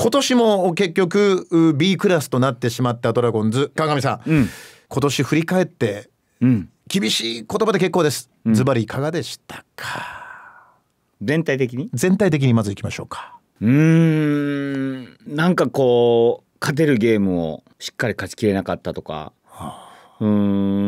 今年も結局 B クラスとなってしまったドラゴンズ川上さん、うん、今年振り返って、うん、厳しい言葉で結構ですズバリいかがでしたか全体的に全体的にまずいきましょうかうんなんかこう勝てるゲームをしっかり勝ちきれなかったとか、はあ、う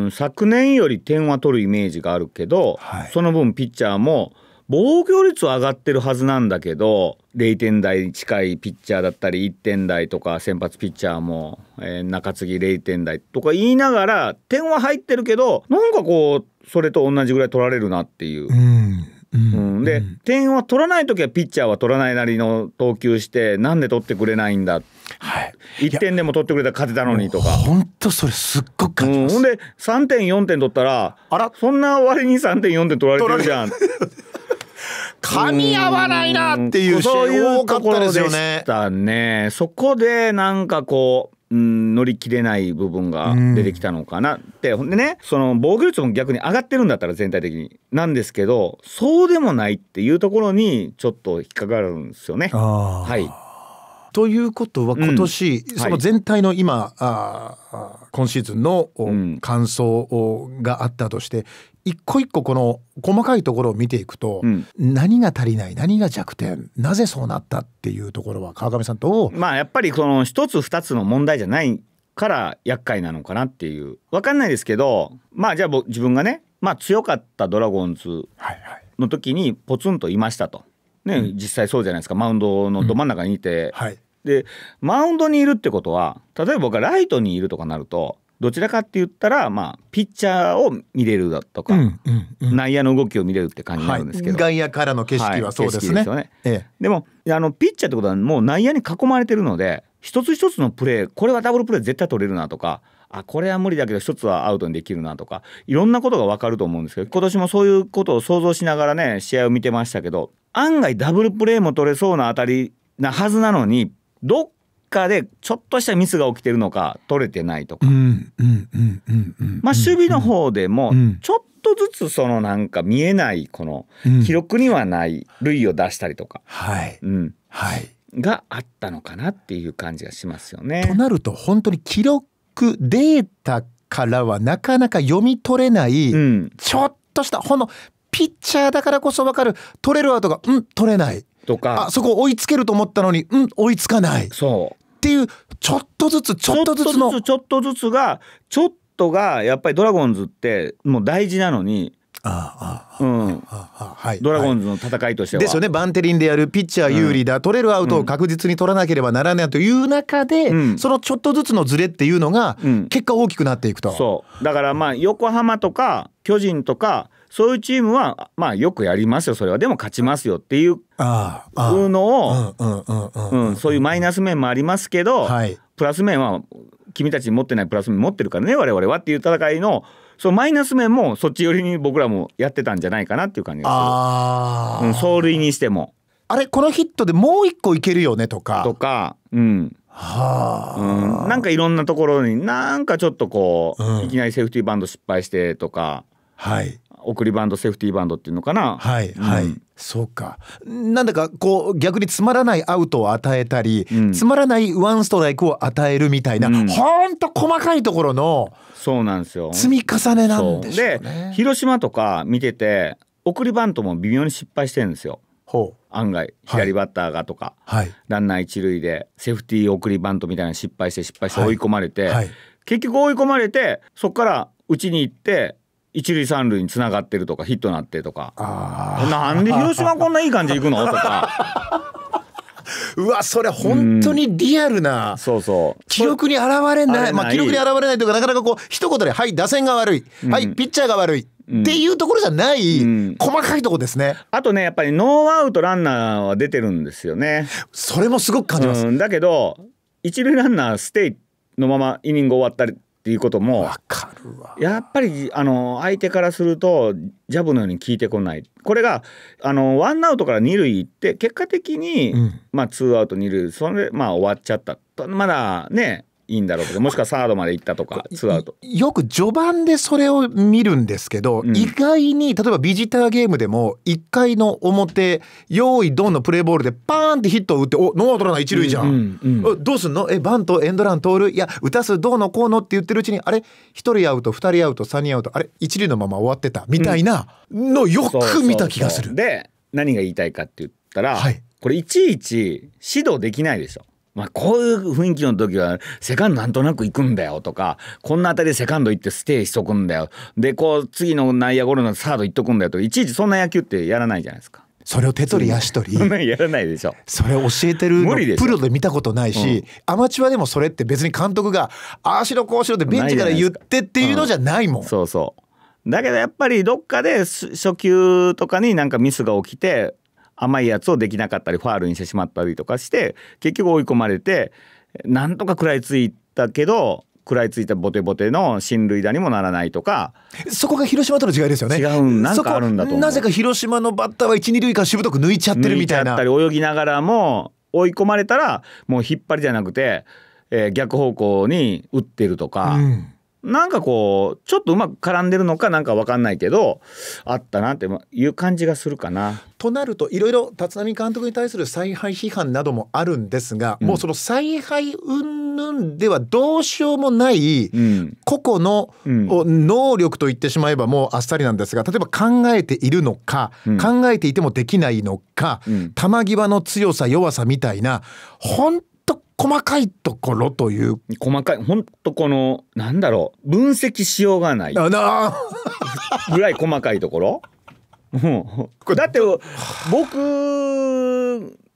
ん昨年より点は取るイメージがあるけど、はい、その分ピッチャーも防御率は上がってるはずなんだけど0点台に近いピッチャーだったり1点台とか先発ピッチャーも、えー、中継ぎ0点台とか言いながら点は入ってるけどなんかこうそれと同じぐらい取られるなっていう。うんうん、うん、で、うん、点は取らない時はピッチャーは取らないなりの投球してなんで取ってくれないんだ、はい、1点でも取ってくれたら勝てたのにとか本当それすっごく感じます、うん、ほんで3点4点取ったらあらそんな割に3点4点取られてるじゃん噛み合わないなっていうシーン多かったですよね。そねそこでなんかこううん、乗り切れない部分が出てきたのかなって、ほ、うんでねその防御率も逆に上がってるんだったら全体的になんですけどそうでもないっていうところにちょっと引っかかるんですよね。はいということは今年、うん、その全体の今、あ今シーズンの、感想があったとして、うん、一個一個この細かいところを見ていくと、うん、何が足りない何が弱点なぜそうなったっていうところは川上さんとまあやっぱりその一つ二つの問題じゃないから厄介なのかなっていう分かんないですけどまあじゃあ自分がね、まあ、強かったドラゴンズの時にポツンといましたと。はいはいね、実際そうじゃないですかマウンドのど真ん中にいて、はい、でマウンドにいるってことは例えば僕がライトにいるとかなるとどちらかって言ったら、まあ、ピッチャーを見れるだとか、うんうんうん、内野の動きを見れるって感じなんですけど、はい、外野からの景色はそうですねはい、でねええ、でもあのピッチャーってことはもう内野に囲まれてるので一つ一つのプレーこれはダブルプレー絶対取れるなとかあこれは無理だけど一つはアウトにできるなとかいろんなことが分かると思うんですけど今年もそういうことを想像しながらね試合を見てましたけど案外ダブルプレーも取れそうな当たりなはずなのにどっかでちょっとしたミスが起きてるのか取れてないとかまあ守備の方でもちょっとずつそのなんか見えないこの記録にはない類を出したりとか。があったのかなっていう感じがしますよね。となると本当に記録データからはなかなか読み取れない、うん、ちょっとしたほんのピッチャーだからこそ分かる取れるトが「うん取れない」とかあそこ追いつけると思ったのに「うん追いつかない」そうっていうちょっとずつちょっとずつのちょっとずつがちょっとがやっぱりドラゴンズってもう大事なのにああ、うん、はい。ドラゴンズの戦いとしては。ですよね。バンテリンでやるピッチャー有利だ、うん、取れるアウトを確実に取らなければならないという中で、うん、そのちょっとずつのズレっていうのが、結果大きくなっていくと。そう。だからまあ横浜とか巨人とか。そういうチームはまあよくやりますよそれはでも勝ちますよっていうのをそういうマイナス面もありますけど、はい、プラス面は君たち持ってないプラス面持ってるからね我々はっていう戦いのそのマイナス面もそっち寄りに僕らもやってたんじゃないかなっていう感じがする。うん、走塁にしてもあれこのヒットでもう一個いけるよねとか。とか、うん。はあ、うん、なんかいろんなところになんかちょっとこう、うん、いきなりセーフティーバンド失敗してとかはい、送りバンドセーフティーバンドっていうのかなはいはい、うん、そうかなんだかこう逆につまらないアウトを与えたり、うん、つまらないワンストライクを与えるみたいな、うん、ほんと細かいところのそうなんですよ積み重ねなんでしょう、ね、で広島とか見てて送りバントも微妙に失敗してるんですよほう案外左バッターがとか、はい、ランナー一塁でセーフティー送りバントみたいな失敗して失敗して追い込まれて、はいはい、結局追い込まれてそこから打ちに行って一塁三塁につながってるとかヒットなってとかなんで広島こんないい感じいくのとか。うわそれ本当にリアルな、うん、そうそう記録に現れないまあ記録に現れないというかなかなかこう一言で「はい打線が悪い」うん、はいピッチャーが悪い」っていうところじゃない、うん、細かいとこですねあとねやっぱりノーアウトランナーは出てるんですよねそれもすごく感じます、だけど一塁ランナーステイのままイニング終わったりっていうこともやっぱりあの相手からするとジャブのように効いてこないこれがあのワンアウトから二塁行って結果的に、うん、まあツーアウト二塁それまあ終わっちゃったまだねいいんだろうもしくはサードまで行ったとかツーアウトよく序盤でそれを見るんですけど、うん、意外に例えばビジターゲームでも1回の表用意ドンのプレーボールでパーンってヒットを打っておノーアウトランナー一塁じゃん、うんうん、どうすんのえバントエンドラン通るいや打たすどうのこうのって言ってるうちにあれ1人アウト2人アウト3人アウトあれ一塁のまま終わってたみたいなのよく見た気がする。そうそうそうで何が言いたいかって言ったら、はい、これいちいち指導できないでしょ。まあ、こういう雰囲気の時はセカンドなんとなく行くんだよとかこんな当たりでセカンド行ってステイしとくんだよでこう次の内野ゴロのサード行っとくんだよといちいちそんな野球ってやらないじゃないですか。それを手取り足取りやらないでしょそれ教えてるプロで見たことないし、うん、アマチュアでもそれって別に監督が「ああしろこうしろ」ってベンチから言ってっていうのじゃないもん。うん、そうそうだけどやっぱりどっかで初球とかになんかミスが起きて甘いやつをできなかったりファールにしてしまったりとかして結局追い込まれてなんとか食らいついたけど食らいついたボテボテの進塁打にもならないとかそこが広島との違いですよね違うなんかあるんだとなぜか広島のバッターは一二塁間しぶとく抜いちゃってるみたいな泳ぎながらも追い込まれたらもう引っ張りじゃなくて、えー、逆方向に打ってるとか、うん、なんかこうちょっとうまく絡んでるのかなんか分かんないけどあったなっていう感じがするかな。となるといろいろ立浪監督に対する采配批判などもあるんですが、うん、もうその采配云々ではどうしようもない個々の能力と言ってしまえばもうあっさりなんですが例えば考えているのか、うん、考えていてもできないのか、うん、球際の強さ弱さみたいな本細かいところという細かいほんとこのなんだろう分析しようがないぐらい細かいところだって僕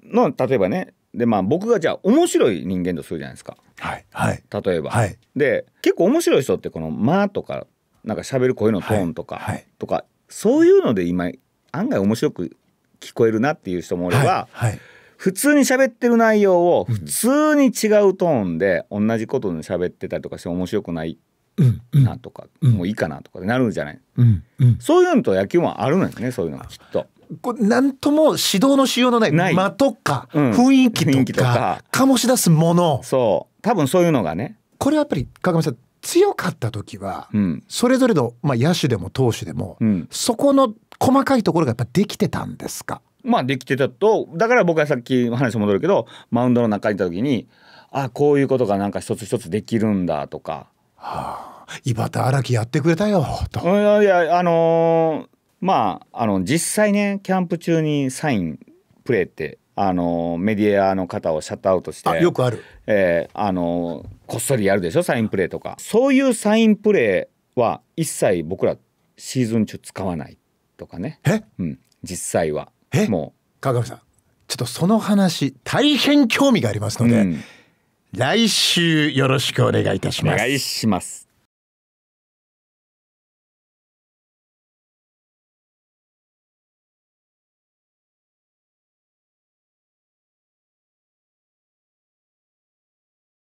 の例えばねでまあ僕がじゃあ面白い人間とするじゃないですか。はいはい、例えば、はい、で結構面白い人ってこの「間」とかなんか喋る声のトーンとか、はいはい、とかそういうので今案外面白く聞こえるなっていう人もおれば、はいはい普通に喋ってる内容を普通に違うトーンで同じことで喋ってたりとかして面白くないなとか、うんうん、もういいかなとかなるんじゃない、うんうん、そういうのと野球もあるのすねそういうのきっと。これなんとも指導のしようのない間とか、うん、雰囲気とか醸し出すものそう多分そういうのがねこれはやっぱり川上さん強かった時は、うん、それぞれの、まあ、野手でも投手でも、うん、そこの細かいところがやっぱできてたんですかまあできてたとだから僕はさっき話戻るけどマウンドの中にいた時にあこういうことがなんか一つ一つできるんだとか。はあ、井端荒木やってくれたよと。いやあのー、まああの実際ねキャンプ中にサインプレーってあのメディアの方をシャットアウトしてよくある、えー、あのこっそりやるでしょサインプレーとかそういうサインプレーは一切僕らシーズン中使わないとかねえ、うん、実際はえもう川上さんちょっとその話大変興味がありますので、うん、来週よろしくお願いいたします。お願いします